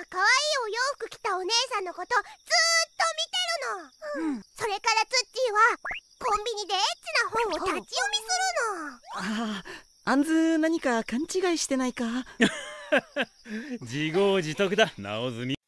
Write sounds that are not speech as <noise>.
は可愛いお洋服着たお姉さんのことずーっと見てるの、うん、それからツッチーはコンビニでエッチな本を立ち読みするのあああんず何か勘違いしてないか <laughs> 自業自得だ直澄